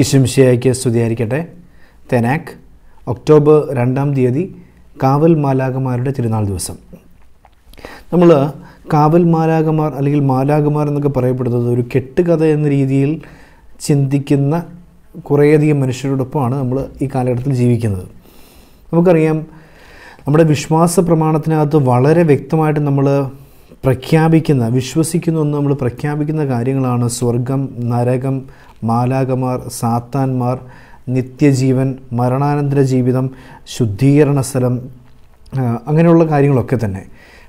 ഇശംഷയ്ക്ക് സ്തുതിയായിരിക്കട്ടെ തെനാക്ക് ഒക്ടോബർ രണ്ടാം തീയതി കാവൽ മാലാകമാരുടെ തിരുനാൾ ദിവസം നമ്മൾ കാവൽ മാലാകമാർ അല്ലെങ്കിൽ മാലാകമാർ എന്നൊക്കെ പറയപ്പെടുന്നത് ഒരു കെട്ടുകഥ എന്ന രീതിയിൽ ചിന്തിക്കുന്ന കുറേയധികം മനുഷ്യരോടൊപ്പമാണ് നമ്മൾ ഈ കാലഘട്ടത്തിൽ ജീവിക്കുന്നത് നമുക്കറിയാം നമ്മുടെ വിശ്വാസ പ്രമാണത്തിനകത്ത് വളരെ വ്യക്തമായിട്ട് നമ്മൾ പ്രഖ്യാപിക്കുന്ന വിശ്വസിക്കുന്നു എന്ന് നമ്മൾ പ്രഖ്യാപിക്കുന്ന കാര്യങ്ങളാണ് സ്വർഗം നരകം മാലാകമാർ സാത്താന്മാർ നിത്യജീവൻ മരണാനന്തര ജീവിതം ശുദ്ധീകരണ സ്ഥലം അങ്ങനെയുള്ള കാര്യങ്ങളൊക്കെ തന്നെ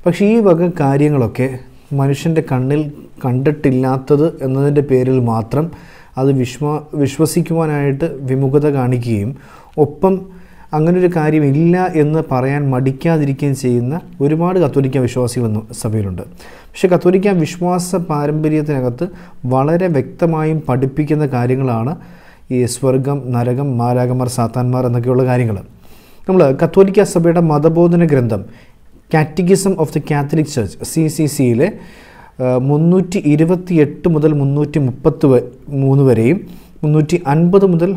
പക്ഷേ ഈ വക കാര്യങ്ങളൊക്കെ മനുഷ്യൻ്റെ കണ്ണിൽ കണ്ടിട്ടില്ലാത്തത് എന്നതിൻ്റെ പേരിൽ മാത്രം അത് വിശ്വ വിശ്വസിക്കുവാനായിട്ട് വിമുഖത കാണിക്കുകയും ഒപ്പം അങ്ങനൊരു കാര്യമില്ല എന്ന് പറയാൻ മടിക്കാതിരിക്കുകയും ചെയ്യുന്ന ഒരുപാട് കത്തോലിക്ക വിശ്വാസികൾ സഭയിലുണ്ട് പക്ഷേ കത്തോലിക്ക വിശ്വാസ പാരമ്പര്യത്തിനകത്ത് വളരെ വ്യക്തമായും പഠിപ്പിക്കുന്ന കാര്യങ്ങളാണ് ഈ സ്വർഗം നരകം മാലാകന്മാർ സാത്താന്മാർ എന്നൊക്കെയുള്ള കാര്യങ്ങൾ നമ്മൾ കത്തോലിക്ക സഭയുടെ മതബോധന ഗ്രന്ഥം catechism of the Catholic Church C C സിയിലെ മുന്നൂറ്റി ഇരുപത്തി എട്ട് മുതൽ മുന്നൂറ്റി മുപ്പത്തി മൂന്ന് വരെയും മുന്നൂറ്റി അൻപത് മുതൽ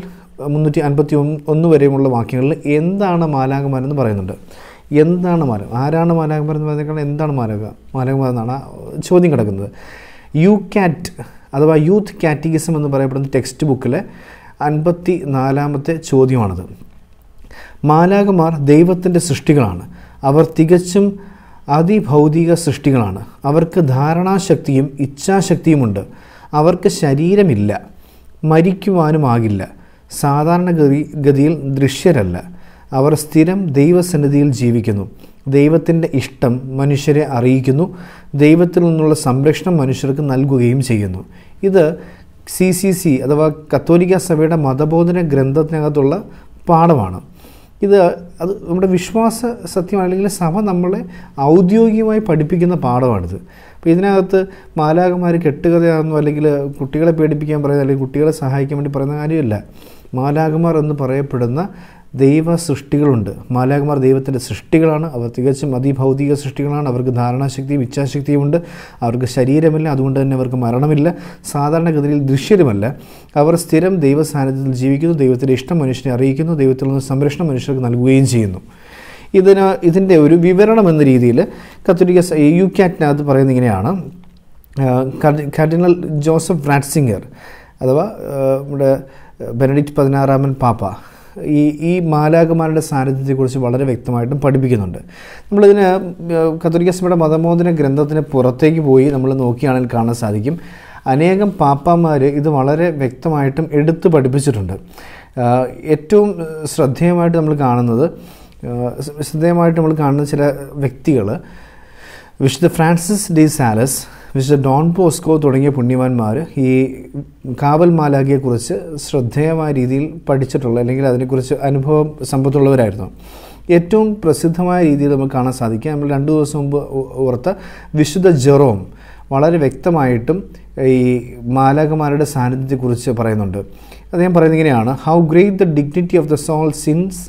മുന്നൂറ്റി അൻപത്തി ഒന്ന് വരെയുമുള്ള വാക്യങ്ങളിൽ എന്താണ് എന്ന് പറയുന്നുണ്ട് എന്താണ് മാലകം ആരാണ് എന്ന് പറയുന്നത് എന്താണ് മാലക എന്നാണ് ചോദ്യം കിടക്കുന്നത് യു കാറ്റ് അഥവാ യൂത്ത് കാറ്റിഗിസം എന്ന് പറയപ്പെടുന്ന ടെക്സ്റ്റ് ബുക്കിലെ അൻപത്തി നാലാമത്തെ ചോദ്യമാണത് മാലാകമാർ ദൈവത്തിൻ്റെ സൃഷ്ടികളാണ് അവർ തികച്ചും അതിഭൗതിക സൃഷ്ടികളാണ് അവർക്ക് ധാരണാശക്തിയും ഇച്ഛാശക്തിയുമുണ്ട് അവർക്ക് ശരീരമില്ല മരിക്കുവാനുമാകില്ല സാധാരണഗതി ഗതിയിൽ ദൃശ്യരല്ല അവർ സ്ഥിരം ദൈവസന്നിധിയിൽ ജീവിക്കുന്നു ദൈവത്തിൻ്റെ ഇഷ്ടം മനുഷ്യരെ അറിയിക്കുന്നു ദൈവത്തിൽ നിന്നുള്ള സംരക്ഷണം മനുഷ്യർക്ക് നൽകുകയും ചെയ്യുന്നു ഇത് സി സി സി അഥവാ കത്തോലിക്ക സഭയുടെ മതബോധന ഗ്രന്ഥത്തിനകത്തുള്ള പാഠമാണ് ഇത് അത് നമ്മുടെ വിശ്വാസ സത്യമാണ് അല്ലെങ്കിൽ സഭ നമ്മളെ ഔദ്യോഗികമായി പഠിപ്പിക്കുന്ന പാഠമാണിത് അപ്പോൾ ഇതിനകത്ത് മാലാകന്മാർ കെട്ടുകഥയാണെന്നോ അല്ലെങ്കിൽ കുട്ടികളെ പേടിപ്പിക്കാൻ പറയുന്നത് അല്ലെങ്കിൽ കുട്ടികളെ സഹായിക്കാൻ വേണ്ടി പറയുന്ന കാര്യമില്ല മാലാകുമാർ എന്ന് പറയപ്പെടുന്ന ദൈവ സൃഷ്ടികളുണ്ട് മാലാകുമാർ ദൈവത്തിൻ്റെ സൃഷ്ടികളാണ് അവർ തികച്ചും അതിഭൗതിക സൃഷ്ടികളാണ് അവർക്ക് ധാരണാശക്തിയും ഇച്ഛാശക്തിയും ഉണ്ട് അവർക്ക് ശരീരമില്ല അതുകൊണ്ട് തന്നെ അവർക്ക് മരണമില്ല സാധാരണഗതിയിൽ ദൃശ്യരുമല്ല അവർ സ്ഥിരം ദൈവ സാന്നിധ്യത്തിൽ ജീവിക്കുന്നു ദൈവത്തിൻ്റെ ഇഷ്ടം മനുഷ്യനെ അറിയിക്കുന്നു ദൈവത്തിൽ നിന്ന് സംരക്ഷണം മനുഷ്യർക്ക് നൽകുകയും ചെയ്യുന്നു ഇതിന് ഇതിൻ്റെ ഒരു വിവരണം എന്ന രീതിയിൽ കത്തോലിക്ക യു ക്യാറ്റിനകത്ത് പറയുന്നത് ഇങ്ങനെയാണ് കർഡിനൽ ജോസഫ് റാറ്റ്സിംഗർ അഥവാ നമ്മുടെ ബെനഡിക്റ്റ് പതിനാറാമൻ പാപ്പ ഈ ഈ മാലാകുമാരുടെ സാന്നിധ്യത്തെക്കുറിച്ച് വളരെ വ്യക്തമായിട്ടും പഠിപ്പിക്കുന്നുണ്ട് നമ്മളിതിന് കത്തോലിക്ക സഭയുടെ മതമോദന ഗ്രന്ഥത്തിന് പുറത്തേക്ക് പോയി നമ്മൾ നോക്കിയാണെങ്കിൽ കാണാൻ സാധിക്കും അനേകം പാപ്പാമാർ ഇത് വളരെ വ്യക്തമായിട്ടും എടുത്തു പഠിപ്പിച്ചിട്ടുണ്ട് ഏറ്റവും ശ്രദ്ധേയമായിട്ട് നമ്മൾ കാണുന്നത് ശ്രദ്ധേയമായിട്ട് നമ്മൾ കാണുന്ന ചില വ്യക്തികൾ വിശുദ്ധ Francis de Sales mister Don Bosco തുടങ്ങിയ പുണ്യവാന്മാർ ഈ കാവൽ മാലാഖിയെക്കുറിച്ച് ശ്രദ്ധേയമായ രീതിയിൽ പഠിച്ചിട്ടുള്ള അല്ലെങ്കിൽ അതിനെക്കുറിച്ച് അനുഭവം സമ്പത്തുള്ളവരായിരുന്നു ഏറ്റവും പ്രസിദ്ധമായ രീതിയിൽ നമുക്ക് കാണാൻ സാധിക്കുക നമ്മൾ രണ്ട് ദിവസം മുമ്പ് ഓർത്ത വിശുദ്ധ ജെറോം വളരെ വ്യക്തമായിട്ടും ഈ മാലാഖമാരുടെ സാന്നിധ്യത്തെക്കുറിച്ച് പറയുന്നുണ്ട് അദ്ദേഹം പറയുന്നത് ഇങ്ങനെയാണ് how great the dignity of the soul since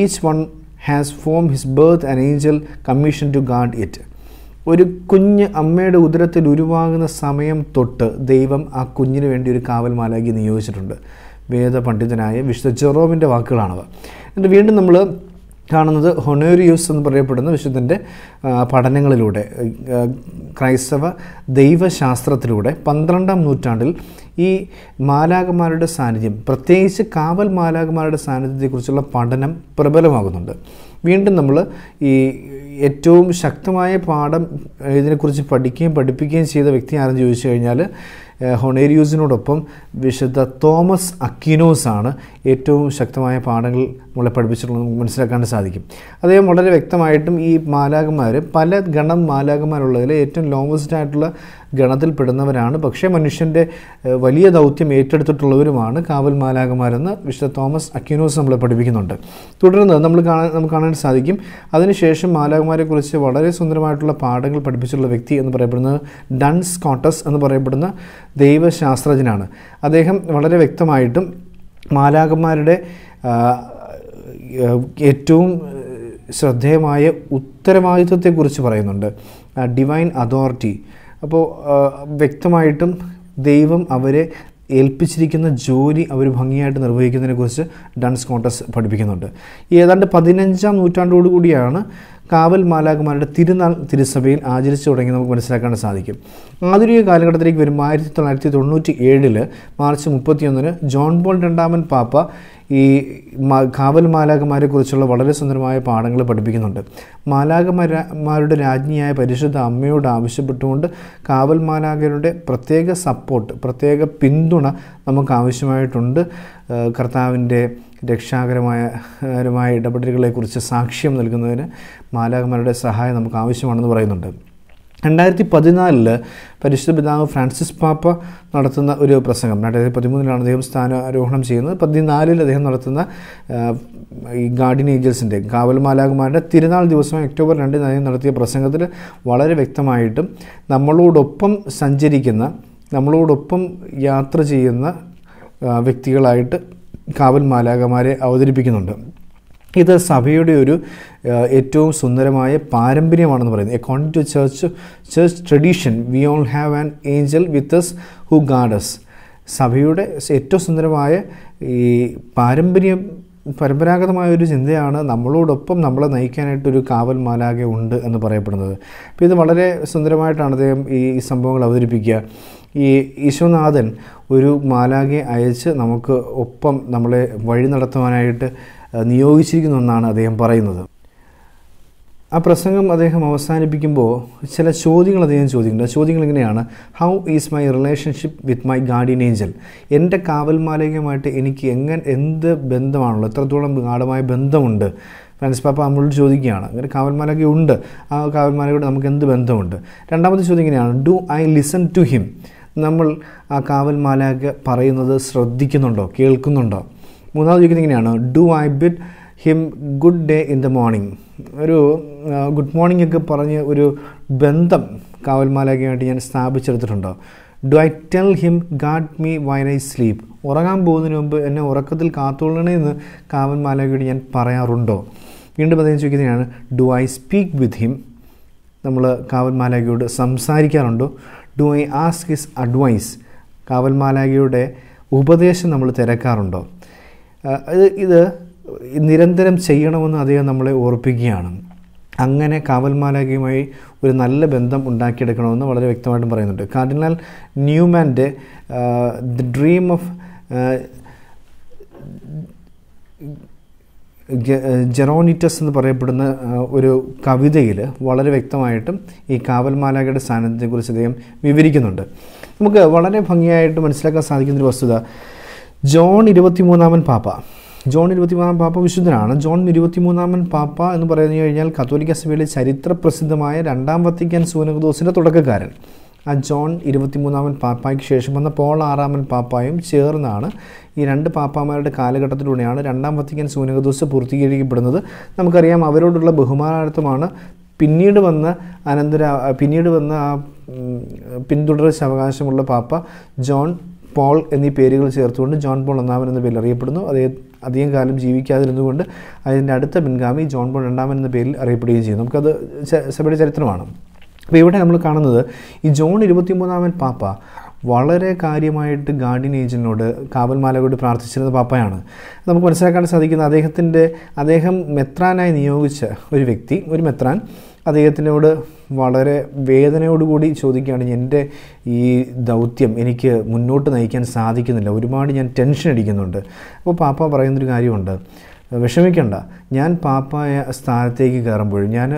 each one has from his birth and angel commission to guard it ഒരു കുഞ്ഞ് അമ്മയുടെ ഉദരത്തിൽ ഉരുവാകുന്ന സമയം തൊട്ട് ദൈവം ആ കുഞ്ഞിന് വേണ്ടി ഒരു കാവൽ മാലാക്കി നിയോഗിച്ചിട്ടുണ്ട് പണ്ഡിതനായ വിശുദ്ധ ജെറോമിൻ്റെ വാക്കുകളാണവ എന്നിട്ട് വീണ്ടും നമ്മൾ കാണുന്നത് ഹൊണേറിയൂസ് എന്ന് പറയപ്പെടുന്ന വിശുദ്ധൻ്റെ പഠനങ്ങളിലൂടെ ക്രൈസ്തവ ദൈവശാസ്ത്രത്തിലൂടെ പന്ത്രണ്ടാം നൂറ്റാണ്ടിൽ ഈ മാലാകന്മാരുടെ സാന്നിധ്യം പ്രത്യേകിച്ച് കാവൽ മാലാകന്മാരുടെ സാന്നിധ്യത്തെക്കുറിച്ചുള്ള പഠനം പ്രബലമാകുന്നുണ്ട് വീണ്ടും നമ്മൾ ഈ ഏറ്റവും ശക്തമായ പാഠം ഇതിനെക്കുറിച്ച് പഠിക്കുകയും പഠിപ്പിക്കുകയും ചെയ്ത വ്യക്തി ആരെന്ന് ചോദിച്ചു കഴിഞ്ഞാൽ ഹൊണേരിയൂസിനോടൊപ്പം വിശുദ്ധ തോമസ് അക്കിനോസ് ആണ് ഏറ്റവും ശക്തമായ പാഠങ്ങൾ നമ്മളെ പഠിപ്പിച്ചിട്ടുള്ളത് നമുക്ക് മനസ്സിലാക്കാൻ സാധിക്കും അദ്ദേഹം വളരെ വ്യക്തമായിട്ടും ഈ മാലാകന്മാർ പല ഗണം മാലാകന്മാരുള്ളതിൽ ഏറ്റവും ലോങ്സ്റ്റ് ആയിട്ടുള്ള ഗണത്തിൽപ്പെടുന്നവരാണ് പക്ഷേ മനുഷ്യൻ്റെ വലിയ ദൗത്യം ഏറ്റെടുത്തിട്ടുള്ളവരുമാണ് കാവൽ മാലാകമാരെന്ന് വിശുദ്ധ തോമസ് അക്യൂനോസ് നമ്മളെ പഠിപ്പിക്കുന്നുണ്ട് തുടർന്ന് നമ്മൾ കാണാൻ നമുക്ക് കാണാൻ സാധിക്കും അതിനുശേഷം മാലാകമാരെക്കുറിച്ച് വളരെ സുന്ദരമായിട്ടുള്ള പാഠങ്ങൾ പഠിപ്പിച്ചിട്ടുള്ള വ്യക്തി എന്ന് പറയപ്പെടുന്നത് ഡൺ സ്കോട്ടസ് എന്ന് പറയപ്പെടുന്ന ദൈവശാസ്ത്രജ്ഞനാണ് അദ്ദേഹം വളരെ വ്യക്തമായിട്ടും മാലാകന്മാരുടെ ഏറ്റവും ശ്രദ്ധേയമായ ഉത്തരവാദിത്വത്തെക്കുറിച്ച് പറയുന്നുണ്ട് ഡിവൈൻ അതോറിറ്റി അപ്പോൾ വ്യക്തമായിട്ടും ദൈവം അവരെ ഏൽപ്പിച്ചിരിക്കുന്ന ജോലി അവർ ഭംഗിയായിട്ട് നിർവഹിക്കുന്നതിനെക്കുറിച്ച് ഡൺസ് കോട്ടസ് പഠിപ്പിക്കുന്നുണ്ട് ഏതാണ്ട് പതിനഞ്ചാം നൂറ്റാണ്ടോടുകൂടിയാണ് കാവൽ മാലാകുമാരുടെ തിരുനാൾ തിരുസഭയിൽ ആചരിച്ചു തുടങ്ങി നമുക്ക് മനസ്സിലാക്കാൻ സാധിക്കും ആധുനിക കാലഘട്ടത്തിലേക്ക് വരുമ്പോൾ ആയിരത്തി തൊള്ളായിരത്തി തൊണ്ണൂറ്റി ഏഴില് മാർച്ച് മുപ്പത്തിയൊന്നിന് ജോൺ പോൾ രണ്ടാമൻ പാപ്പ ഈ കാവൽ മാലാകമാരെ കുറിച്ചുള്ള വളരെ സുന്ദരമായ പാഠങ്ങൾ പഠിപ്പിക്കുന്നുണ്ട് മാലാകമാരുടെ രാജ്ഞിയായ പരിശുദ്ധ അമ്മയോട് ആവശ്യപ്പെട്ടുകൊണ്ട് കാവൽ മാലാകരുടെ പ്രത്യേക സപ്പോർട്ട് പ്രത്യേക പിന്തുണ നമുക്ക് ആവശ്യമായിട്ടുണ്ട് കർത്താവിൻ്റെ രക്ഷാകരമായ ഇടപെടലുകളെക്കുറിച്ച് സാക്ഷ്യം നൽകുന്നതിന് മാലാകന്മാരുടെ സഹായം നമുക്ക് ആവശ്യമാണെന്ന് പറയുന്നുണ്ട് രണ്ടായിരത്തി പതിനാലിൽ പരിശുദ്ധ പിതാവ് ഫ്രാൻസിസ് പാപ്പ നടത്തുന്ന ഒരു പ്രസംഗം രണ്ടായിരത്തി പതിമൂന്നിലാണ് അദ്ദേഹം സ്ഥാനാരോഹണം ചെയ്യുന്നത് പതിനാലിൽ അദ്ദേഹം നടത്തുന്ന ഈ ഗാർഡിൻ ഏഞ്ചൽസിൻ്റെ കാവൽ മാലാകുമാരുടെ തിരുനാൾ ദിവസം ഒക്ടോബർ രണ്ടിന് അദ്ദേഹം നടത്തിയ പ്രസംഗത്തിൽ വളരെ വ്യക്തമായിട്ടും നമ്മളോടൊപ്പം സഞ്ചരിക്കുന്ന നമ്മളോടൊപ്പം യാത്ര ചെയ്യുന്ന വ്യക്തികളായിട്ട് കാവൽ മാലാകമാരെ അവതരിപ്പിക്കുന്നുണ്ട് ഇത് സഭയുടെ ഒരു ഏറ്റവും സുന്ദരമായ പാരമ്പര്യമാണെന്ന് പറയുന്നത് according to church church tradition we all have an angel with us who guards സഭയുടെ ഏറ്റവും സുന്ദരമായ ഈ പാരമ്പര്യം പരമ്പരാഗതമായ ഒരു ചിന്തയാണ് നമ്മളോടൊപ്പം നമ്മളെ നയിക്കാനായിട്ടൊരു കാവൽ മാലാകെ ഉണ്ട് എന്ന് പറയപ്പെടുന്നത് അപ്പോൾ ഇത് വളരെ സുന്ദരമായിട്ടാണ് അദ്ദേഹം ഈ സംഭവങ്ങൾ അവതരിപ്പിക്കുക ഈ ഈശോനാഥൻ ഒരു മാലാകെ അയച്ച് നമുക്ക് ഒപ്പം നമ്മളെ വഴി നടത്തുവാനായിട്ട് നിയോഗിച്ചിരിക്കുന്നു എന്നാണ് അദ്ദേഹം പറയുന്നത് ആ പ്രസംഗം അദ്ദേഹം അവസാനിപ്പിക്കുമ്പോൾ ചില ചോദ്യങ്ങൾ അദ്ദേഹം ചോദിക്കുന്നുണ്ട് ചോദ്യങ്ങൾ ഇങ്ങനെയാണ് how is my relationship with my guardian angel എൻ്റെ കാവൽമാലകമായിട്ട് എനിക്ക് എങ്ങനെ എന്ത് ബന്ധമാണുള്ളത് എത്രത്തോളം ഗാഠമായ ബന്ധമുണ്ട് ഫ്രാൻസ് പാപ്പ നമ്മളോട് ചോദിക്കുകയാണ് അങ്ങനെ കാവൽമാലൊക്കെ ഉണ്ട് ആ കാവൽമാലയോട് നമുക്ക് എന്ത് ബന്ധമുണ്ട് രണ്ടാമത്തെ ചോദ്യം ഇങ്ങനെയാണ് do I listen to him നമ്മൾ ആ കാവൽമാലയൊക്കെ പറയുന്നത് ശ്രദ്ധിക്കുന്നുണ്ടോ കേൾക്കുന്നുണ്ടോ മൂന്നാമത് ചോദിക്കുന്നത് do I bid him good day in the morning ഒരു ഗുഡ് മോർണിംഗ് ഒക്കെ പറഞ്ഞ് ഒരു ബന്ധം കാവൽമാലയൊക്കെയായിട്ട് ഞാൻ സ്ഥാപിച്ചെടുത്തിട്ടുണ്ടോ do I tell him guard me when I sleep ഉറങ്ങാൻ പോകുന്നതിന് മുമ്പ് എന്നെ ഉറക്കത്തിൽ കാത്തുകൊള്ളണേ എന്ന് കാവൽമാലയോട് ഞാൻ പറയാറുണ്ടോ വീണ്ടും അദ്ദേഹം ചോദിക്കുന്നതാണ് do I speak with him നമ്മൾ കാവൽമാലയോട് സംസാരിക്കാറുണ്ടോ do I ask his advice കാവൽമാലയുടെ ഉപദേശം നമ്മൾ തിരക്കാറുണ്ടോ ഇത് നിരന്തരം ചെയ്യണമെന്ന് അദ്ദേഹം നമ്മളെ ഓർപ്പിക്കുകയാണ് അങ്ങനെ കാവൽമാലാകയുമായി ഒരു നല്ല ബന്ധം ഉണ്ടാക്കിയെടുക്കണമെന്ന് വളരെ വ്യക്തമായിട്ടും പറയുന്നുണ്ട് കാർഡിനാൽ ന്യൂമാൻ്റെ ദി ഡ്രീം ഓഫ് ജെറോണിറ്റസ് എന്ന് പറയപ്പെടുന്ന ഒരു കവിതയിൽ വളരെ വ്യക്തമായിട്ടും ഈ കാവൽമാലാകയുടെ സ്ഥാനത്തെക്കുറിച്ച് അദ്ദേഹം വിവരിക്കുന്നുണ്ട് നമുക്ക് വളരെ ഭംഗിയായിട്ട് മനസ്സിലാക്കാൻ സാധിക്കുന്നൊരു വസ്തുത ജോൺ ഇരുപത്തിമൂന്നാമൻ പാപ്പ ജോൺ ഇരുപത്തിമൂന്നാം പാപ്പ വിശുദ്ധനാണ് ജോൺ ഇരുപത്തിമൂന്നാമൻ പാപ്പ എന്ന് പറയുന്നത് കഴിഞ്ഞാൽ കത്തോലിക്ക സഭയിലെ ചരിത്ര പ്രസിദ്ധമായ രണ്ടാം വത്തിക്കാൻ സൂനകദോസിൻ്റെ തുടക്കക്കാരൻ ആ ജോൺ ഇരുപത്തിമൂന്നാമൻ പാപ്പായ്ക്ക് ശേഷം വന്ന പോൾ ആറാമൻ പാപ്പായും ചേർന്നാണ് ഈ രണ്ട് പാപ്പാമാരുടെ കാലഘട്ടത്തിലൂടെയാണ് രണ്ടാം വത്തിക്കാൻ സൂനകദോസ് പൂർത്തീകരിക്കപ്പെടുന്നത് നമുക്കറിയാം അവരോടുള്ള ബഹുമാനാർത്ഥമാണ് പിന്നീട് വന്ന അനന്തര പിന്നീട് വന്ന ആ പിന്തുടർച്ച അവകാശമുള്ള പാപ്പ ജോൺ പോൾ എന്നീ പേരുകൾ ചേർത്തുകൊണ്ട് ജോൺ പോൾ ഒന്നാമൻ എന്ന പേരിൽ അറിയപ്പെടുന്നു അതേ അധികം കാലം ജീവിക്കാതിരുന്നുകൊണ്ട് അതിൻ്റെ അടുത്ത പിൻഗാമി ജോൺ പോൾ രണ്ടാമൻ എന്ന പേരിൽ അറിയപ്പെടുകയും ചെയ്യും നമുക്കത് സഭയുടെ ചരിത്രമാണ് അപ്പോൾ ഇവിടെ നമ്മൾ കാണുന്നത് ഈ ജോൺ ഇരുപത്തിമൂന്നാമൻ പാപ്പ വളരെ കാര്യമായിട്ട് ഗാർഡിയൻ ഏജൻറ്റിനോട് കാവൽമാലയോട് പ്രാർത്ഥിച്ചിരുന്ന പാപ്പയാണ് നമുക്ക് മനസ്സിലാക്കാൻ സാധിക്കുന്ന അദ്ദേഹത്തിൻ്റെ അദ്ദേഹം മെത്രാനായി നിയോഗിച്ച ഒരു വ്യക്തി ഒരു മെത്രാൻ അദ്ദേഹത്തിനോട് വളരെ വേദനയോടുകൂടി ചോദിക്കുകയാണ് എൻ്റെ ഈ ദൗത്യം എനിക്ക് മുന്നോട്ട് നയിക്കാൻ സാധിക്കുന്നില്ല ഒരുപാട് ഞാൻ ടെൻഷൻ അടിക്കുന്നുണ്ട് അപ്പോൾ പാപ്പ പറയുന്നൊരു കാര്യമുണ്ട് വിഷമിക്കണ്ട ഞാൻ പാപ്പായ സ്ഥാനത്തേക്ക് കയറുമ്പോഴും ഞാൻ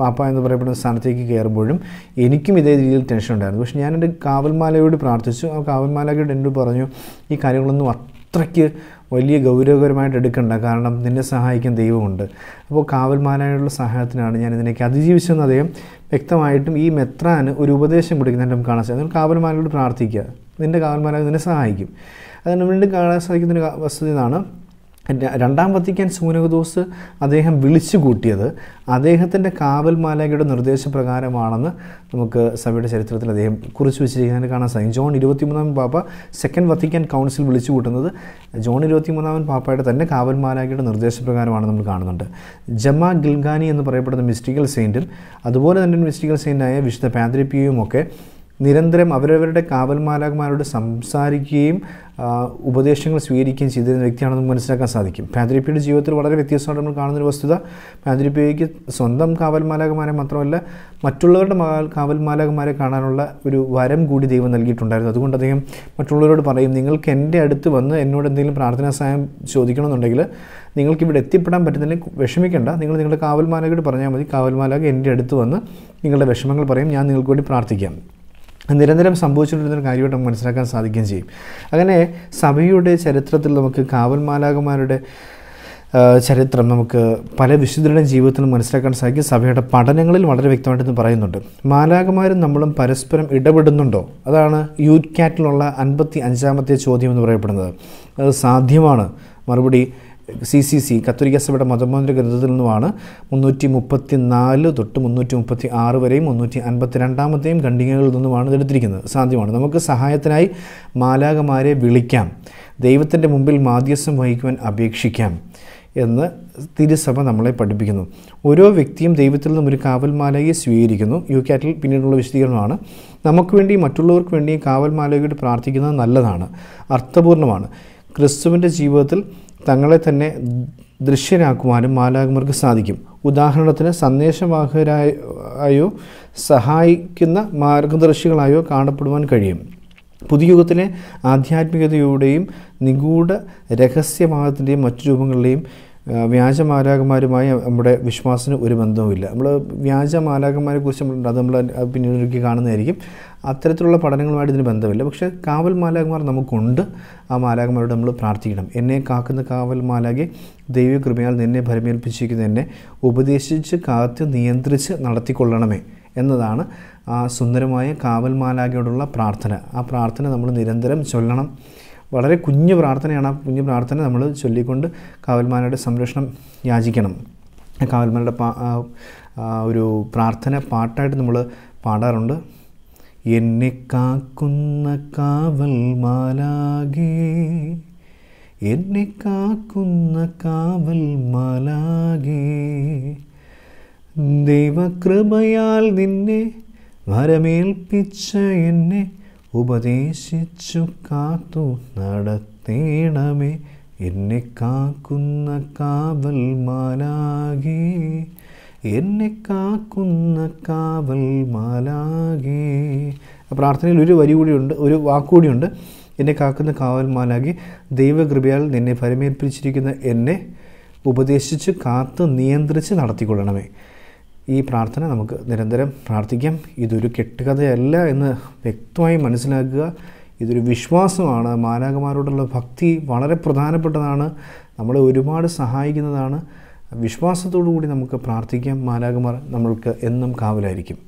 പാപ്പ എന്ന് പറയപ്പെടുന്ന സ്ഥാനത്തേക്ക് കയറുമ്പോഴും എനിക്കും ഇതേ രീതിയിൽ ടെൻഷൻ ഉണ്ടായിരുന്നു പക്ഷേ ഞാൻ എൻ്റെ കാവൽമാലയോട് പ്രാർത്ഥിച്ചു ആ കാവൽമാലയോട് എന്നോട് പറഞ്ഞു ഈ കാര്യങ്ങളൊന്നും അത്രയ്ക്ക് വലിയ ഗൗരവകരമായിട്ട് എടുക്കണ്ട കാരണം നിന്നെ സഹായിക്കാൻ ദൈവമുണ്ട് അപ്പോൾ കാവൽമാനായുള്ള സഹായത്തിനാണ് ഞാൻ ഇതിനേക്ക് അതിജീവിച്ചെന്ന് അദ്ദേഹം വ്യക്തമായിട്ടും ഈ മെത്രാന് ഒരു ഉപദേശം കൊടുക്കുന്നതിന് നമുക്ക് കാണാൻ സാധിക്കും കാവൽമാനോട് പ്രാർത്ഥിക്കുക നിൻ്റെ കാവൽമാനായി നിന്നെ സഹായിക്കും അതിന് വീണ്ടും കാണാൻ സാധിക്കുന്ന വസ്തുത ഇതാണ് രണ്ടാം വത്തിക്കാൻ സൂനകദോസ് അദ്ദേഹം വിളിച്ചു കൂട്ടിയത് അദ്ദേഹത്തിൻ്റെ കാവൽ മാലകയുടെ നിർദ്ദേശപ്രകാരമാണെന്ന് നമുക്ക് സഭയുടെ ചരിത്രത്തിൽ അദ്ദേഹം കുറിച്ച് വെച്ചിരിക്കുന്നതിന് കാണാൻ സാധിക്കും ജോൺ ഇരുപത്തിമൂന്നാമൻ പാപ്പ സെക്കൻഡ് വത്തിക്കാൻ കൗൺസിൽ വിളിച്ചു കൂട്ടുന്നത് ജോൺ ഇരുപത്തിമൂന്നാമൻ പാപ്പയുടെ തന്നെ കാവൽ മാലാഖയുടെ നിർദ്ദേശപ്രകാരമാണ് നമ്മൾ കാണുന്നുണ്ട് ജമ ഗിൽഗാനി എന്ന് പറയപ്പെടുന്ന മിസ്റ്റിക്കൽ സെയിൻറ്റും അതുപോലെ തന്നെ മിസ്റ്റിക്കൽ സെയിൻ്റായ വിശുദ്ധ ഒക്കെ നിരന്തരം അവരവരുടെ കാവൽമാലാകന്മാരോട് സംസാരിക്കുകയും ഉപദേശങ്ങൾ സ്വീകരിക്കുകയും ചെയ്തിരുന്ന വ്യക്തിയാണെന്ന് മനസ്സിലാക്കാൻ സാധിക്കും പാതിരിപ്പിയുടെ ജീവിതത്തിൽ വളരെ വ്യത്യസ്തമായിട്ട് നമ്മൾ കാണുന്നൊരു വസ്തുത പാതിരിപ്പിയ്ക്ക് സ്വന്തം കാവൽമാലാകന്മാരെ മാത്രമല്ല മറ്റുള്ളവരുടെ കാവൽമാലാകന്മാരെ കാണാനുള്ള ഒരു വരം കൂടി ദൈവം നൽകിയിട്ടുണ്ടായിരുന്നു അതുകൊണ്ട് അദ്ദേഹം മറ്റുള്ളവരോട് പറയും നിങ്ങൾക്ക് എൻ്റെ അടുത്ത് വന്ന് എന്നോട് എന്തെങ്കിലും പ്രാർത്ഥനാ സഹായം ചോദിക്കണമെന്നുണ്ടെങ്കിൽ നിങ്ങൾക്ക് ഇവിടെ എത്തിപ്പെടാൻ പറ്റുന്നില്ലെങ്കിൽ വിഷമിക്കേണ്ട നിങ്ങൾ നിങ്ങളുടെ കാവൽമാലകയോട് പറഞ്ഞാൽ മതി കാവൽമാലക എൻ്റെ അടുത്ത് വന്ന് നിങ്ങളുടെ വിഷമങ്ങൾ പറയും ഞാൻ നിങ്ങൾക്ക് വേണ്ടി പ്രാർത്ഥിക്കാം നിരന്തരം സംഭവിച്ചുകൊണ്ടിരുന്നൊരു കാര്യമായിട്ട് നമുക്ക് മനസ്സിലാക്കാൻ സാധിക്കുകയും ചെയ്യും അങ്ങനെ സഭയുടെ ചരിത്രത്തിൽ നമുക്ക് കാവൽ മാലാകമാരുടെ ചരിത്രം നമുക്ക് പല വിശുദ്ധരുടെയും ജീവിതത്തിൽ മനസ്സിലാക്കാൻ സാധിക്കും സഭയുടെ പഠനങ്ങളിൽ വളരെ വ്യക്തമായിട്ടെന്ന് പറയുന്നുണ്ട് മാലാകന്മാരും നമ്മളും പരസ്പരം ഇടപെടുന്നുണ്ടോ അതാണ് യൂത്ത് ക്യാറ്റിലുള്ള അൻപത്തി അഞ്ചാമത്തെ ചോദ്യം എന്ന് പറയപ്പെടുന്നത് അത് സാധ്യമാണ് മറുപടി സി സി സി കത്തോലിക്ക സഭയുടെ മതബോധന ഗ്രന്ഥത്തിൽ നിന്നുമാണ് മുന്നൂറ്റി മുപ്പത്തി നാല് തൊട്ട് മുന്നൂറ്റി മുപ്പത്തി ആറ് വരെയും മുന്നൂറ്റി അൻപത്തി രണ്ടാമത്തെയും ഖണ്ഡികകളിൽ നിന്നുമാണ് ഇതെടുത്തിരിക്കുന്നത് സാധ്യമാണ് നമുക്ക് സഹായത്തിനായി മാലാകമാരെ വിളിക്കാം ദൈവത്തിൻ്റെ മുമ്പിൽ മാധ്യസ്ഥം വഹിക്കുവാൻ അപേക്ഷിക്കാം എന്ന് തിരുസഭ നമ്മളെ പഠിപ്പിക്കുന്നു ഓരോ വ്യക്തിയും ദൈവത്തിൽ നിന്നും ഒരു കാവൽമാലയെ സ്വീകരിക്കുന്നു യു കാറ്റിൽ പിന്നീടുള്ള വിശദീകരണമാണ് നമുക്ക് വേണ്ടി മറ്റുള്ളവർക്ക് വേണ്ടി കാവൽമാലയോട് പ്രാർത്ഥിക്കുന്നത് നല്ലതാണ് അർത്ഥപൂർണ്ണമാണ് ക്രിസ്തുവിൻ്റെ ജീവിതത്തിൽ തങ്ങളെ തന്നെ ദൃശ്യനാക്കുവാനും മാലാകുമാർക്ക് സാധിക്കും ഉദാഹരണത്തിന് സന്ദേശവാഹകരായോ സഹായിക്കുന്ന മാർഗദർശികളായോ കാണപ്പെടുവാൻ കഴിയും പുതിയ യുഗത്തിലെ ആധ്യാത്മികതയുടെയും നിഗൂഢ രഹസ്യവാദത്തിൻ്റെയും മറ്റു രൂപങ്ങളുടെയും വ്യാജ മാലാകന്മാരുമായി നമ്മുടെ വിശ്വാസത്തിന് ഒരു ബന്ധവുമില്ല നമ്മൾ വ്യാജ മാലാകന്മാരെ കുറിച്ച് നമ്മൾ അത് നമ്മൾ പിന്നീടൊരുക്കി കാണുന്നതായിരിക്കും അത്തരത്തിലുള്ള പഠനങ്ങളുമായിട്ട് ഇതിന് ബന്ധമില്ല പക്ഷേ കാവൽ മാലാകന്മാർ നമുക്കുണ്ട് ആ മാലാകന്മാരോട് നമ്മൾ പ്രാർത്ഥിക്കണം എന്നെ കാക്കുന്ന കാവൽ മാലാകെ ദൈവകൃപയാൽ നിന്നെ ഭരമേൽപ്പിച്ചിരിക്കുന്ന എന്നെ ഉപദേശിച്ച് കാത്ത് നിയന്ത്രിച്ച് നടത്തിക്കൊള്ളണമേ എന്നതാണ് ആ സുന്ദരമായ കാവൽ മാലാകയോടുള്ള പ്രാർത്ഥന ആ പ്രാർത്ഥന നമ്മൾ നിരന്തരം ചൊല്ലണം വളരെ കുഞ്ഞു പ്രാർത്ഥനയാണ് ആ കുഞ്ഞു പ്രാർത്ഥന നമ്മൾ ചൊല്ലിക്കൊണ്ട് കാവൽമാരുടെ സംരക്ഷണം യാചിക്കണം കാവൽമാരുടെ ഒരു പ്രാർത്ഥന പാട്ടായിട്ട് നമ്മൾ പാടാറുണ്ട് എന്നെ കാക്കുന്ന കാവൽമാലാകെ എന്നെ കാക്കുന്ന കാവൽമാലാകെ ദൈവകൃപയാൽ നിന്നെ വരമേൽപ്പിച്ച എന്നെ ഉപദേശിച്ചു കാത്തു നടത്തേണമേ എന്നെ കാക്കുന്ന കാവൽ മാലാകെ എന്നെ കാക്കുന്ന കാവൽ മാലാകെ പ്രാർത്ഥനയിൽ ഒരു വരി കൂടിയുണ്ട് ഒരു വാക്കുകൂടിയുണ്ട് എന്നെ കാക്കുന്ന കാവൽ മാലാകെ ദൈവകൃപയാൽ നിന്നെ പരമേൽപ്പിച്ചിരിക്കുന്ന എന്നെ ഉപദേശിച്ച് കാത്ത് നിയന്ത്രിച്ച് നടത്തിക്കൊള്ളണമേ ഈ പ്രാർത്ഥന നമുക്ക് നിരന്തരം പ്രാർത്ഥിക്കാം ഇതൊരു കെട്ടുകഥയല്ല എന്ന് വ്യക്തമായി മനസ്സിലാക്കുക ഇതൊരു വിശ്വാസമാണ് മാലാകമാരോടുള്ള ഭക്തി വളരെ പ്രധാനപ്പെട്ടതാണ് നമ്മളെ ഒരുപാട് സഹായിക്കുന്നതാണ് വിശ്വാസത്തോടു കൂടി നമുക്ക് പ്രാർത്ഥിക്കാം മാലാകുമാർ നമ്മൾക്ക് എന്നും കാവലായിരിക്കും